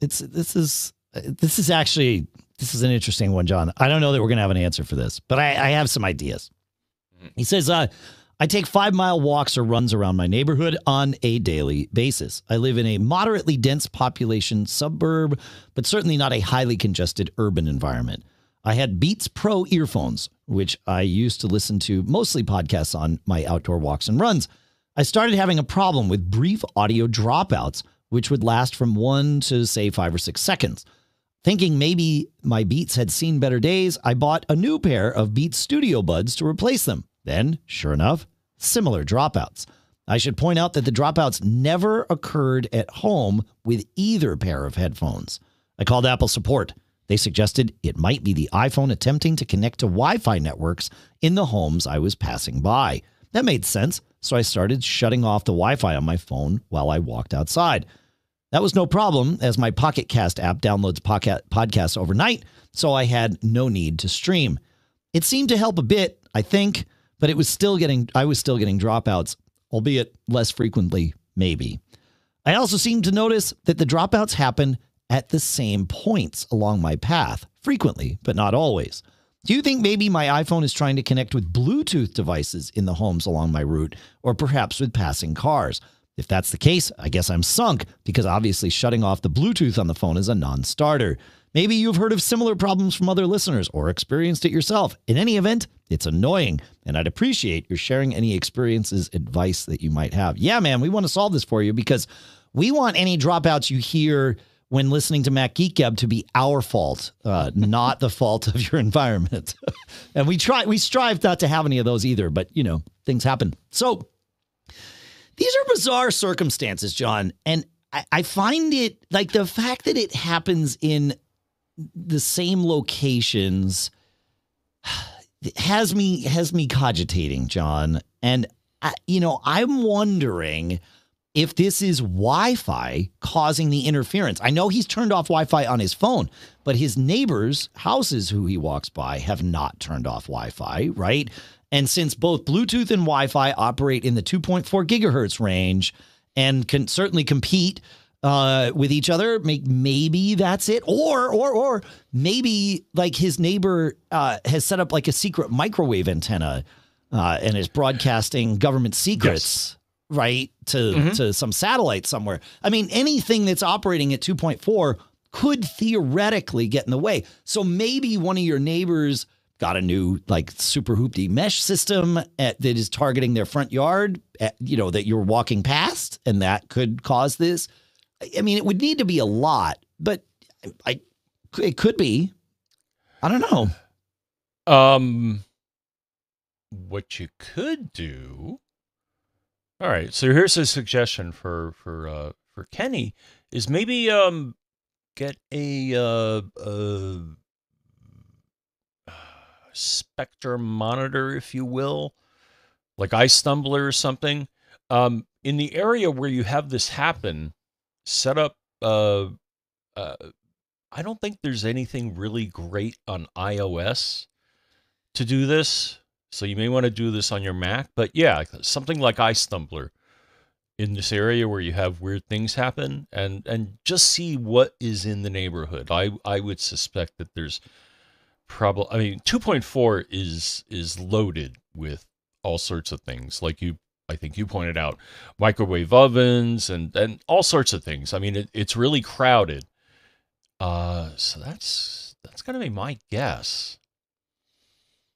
it's this is this is actually this is an interesting one, John. I don't know that we're gonna have an answer for this, but I, I have some ideas. Mm-hmm. He says, uh, I take five mile walks or runs around my neighborhood on a daily basis. I live in a moderately dense population suburb, but certainly not a highly congested urban environment. I had Beats Pro earphones, which I used to listen to mostly podcasts on my outdoor walks and runs. I started having a problem with brief audio dropouts which would last from one to, say, five or six seconds. Thinking maybe my Beats had seen better days, I bought a new pair of Beats Studio Buds to replace them. Then, sure enough, similar dropouts. I should point out that the dropouts never occurred at home with either pair of headphones. I called Apple support. They suggested it might be the iPhone attempting to connect to Wi Fi networks in the homes I was passing by. That made sense, so I started shutting off the Wi Fi on my phone while I walked outside. That was no problem as my Pocket Cast app downloads podcast podcasts overnight, so I had no need to stream. It seemed to help a bit, I think, but it was still getting I was still getting dropouts, albeit less frequently, maybe. I also seemed to notice that the dropouts happen at the same points along my path, frequently, but not always. Do you think maybe my iPhone is trying to connect with Bluetooth devices in the homes along my route, or perhaps with passing cars? If that's the case, I guess I'm sunk because obviously shutting off the Bluetooth on the phone is a non starter. Maybe you've heard of similar problems from other listeners or experienced it yourself. In any event, it's annoying, and I'd appreciate your sharing any experiences, advice that you might have. Yeah, man, we want to solve this for you because we want any dropouts you hear when listening to Mac Gab to be our fault, uh, not the fault of your environment. and we try, we strive not to have any of those either, but you know, things happen. So, these are bizarre circumstances, John. And I, I find it like the fact that it happens in the same locations has me has me cogitating, John. And I, you know, I'm wondering if this is Wi-Fi causing the interference. I know he's turned off Wi-Fi on his phone, but his neighbors' houses who he walks by have not turned off Wi-Fi, right? And since both Bluetooth and Wi Fi operate in the 2.4 gigahertz range and can certainly compete uh, with each other, maybe that's it. Or, or, or maybe like his neighbor uh, has set up like a secret microwave antenna uh, and is broadcasting government secrets. Yes. Right to mm-hmm. to some satellite somewhere. I mean, anything that's operating at 2.4 could theoretically get in the way. So maybe one of your neighbors got a new like super hoopty mesh system at, that is targeting their front yard, at, you know, that you're walking past, and that could cause this. I mean, it would need to be a lot, but I, it could be. I don't know. Um, what you could do. All right, so here's a suggestion for for uh, for Kenny is maybe um get a uh, uh Spectre monitor, if you will, like iStumbler stumbler or something. Um, in the area where you have this happen, set up. Uh, uh, I don't think there's anything really great on iOS to do this. So you may want to do this on your Mac. But yeah, something like iStumbler stumbler in this area where you have weird things happen and and just see what is in the neighborhood. I I would suspect that there's probably i mean 2.4 is is loaded with all sorts of things like you i think you pointed out microwave ovens and and all sorts of things i mean it, it's really crowded uh so that's that's gonna be my guess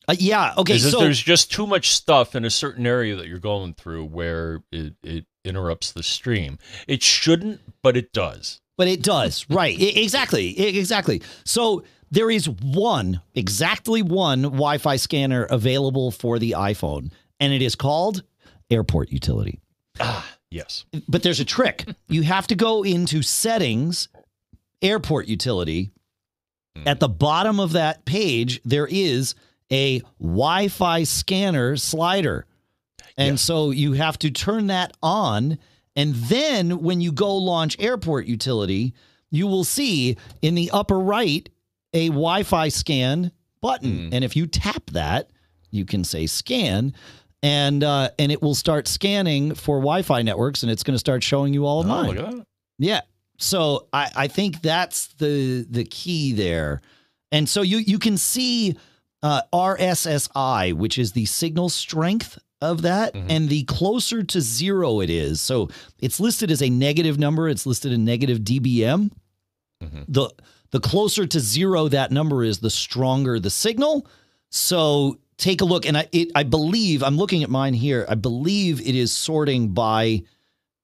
uh, yeah okay so there's just too much stuff in a certain area that you're going through where it, it interrupts the stream it shouldn't but it does but it does right it, exactly it, exactly so there is one, exactly one Wi Fi scanner available for the iPhone, and it is called Airport Utility. Ah, yes. But there's a trick. you have to go into settings, Airport Utility. Mm. At the bottom of that page, there is a Wi Fi scanner slider. And so you have to turn that on. And then when you go launch airport utility, you will see in the upper right, a Wi Fi scan button. Mm. And if you tap that, you can say scan. And uh, and it will start scanning for Wi-Fi networks, and it's going to start showing you all of oh, mine. Look at that. Yeah, so I, I think that's the the key there. And so you you can see uh, RSSI, which is the signal strength of that, mm-hmm. and the closer to zero it is. So it's listed as a negative number. It's listed in negative dBm. Mm-hmm. The the closer to zero that number is, the stronger the signal. So take a look. And I, it, I believe, I'm looking at mine here, I believe it is sorting by,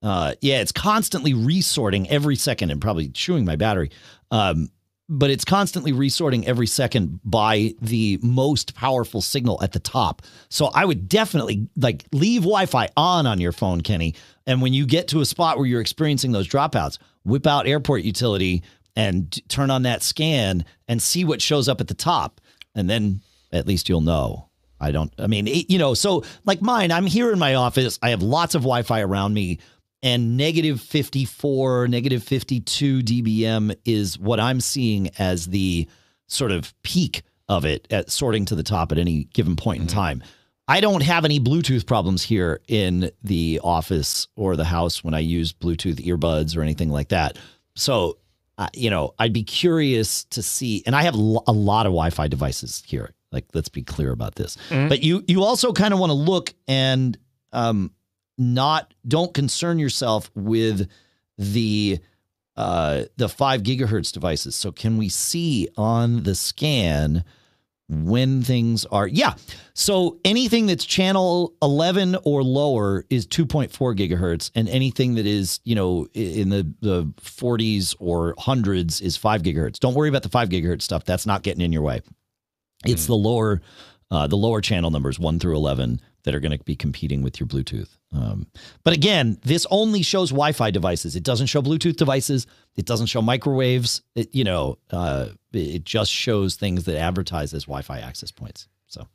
uh, yeah, it's constantly resorting every second and probably chewing my battery. Um, but it's constantly resorting every second by the most powerful signal at the top. So I would definitely like leave Wi-Fi on on your phone, Kenny. And when you get to a spot where you're experiencing those dropouts, whip out airport utility, and turn on that scan and see what shows up at the top. And then at least you'll know. I don't, I mean, it, you know, so like mine, I'm here in my office. I have lots of Wi Fi around me, and negative 54, negative 52 dBm is what I'm seeing as the sort of peak of it at sorting to the top at any given point mm-hmm. in time. I don't have any Bluetooth problems here in the office or the house when I use Bluetooth earbuds or anything like that. So uh, you know, I'd be curious to see. And I have a lot of Wi-Fi devices here. Like, let's be clear about this. Mm-hmm. But you you also kind of want to look and um, not don't concern yourself with the uh, the five gigahertz devices. So can we see on the scan when things are yeah so anything that's channel 11 or lower is 2.4 gigahertz and anything that is you know in the, the 40s or hundreds is 5 gigahertz don't worry about the 5 gigahertz stuff that's not getting in your way it's mm. the lower uh, the lower channel numbers 1 through 11 that are going to be competing with your Bluetooth. Um, but again, this only shows Wi-Fi devices. It doesn't show Bluetooth devices. It doesn't show microwaves. It, you know, uh, it just shows things that advertise as Wi-Fi access points. So.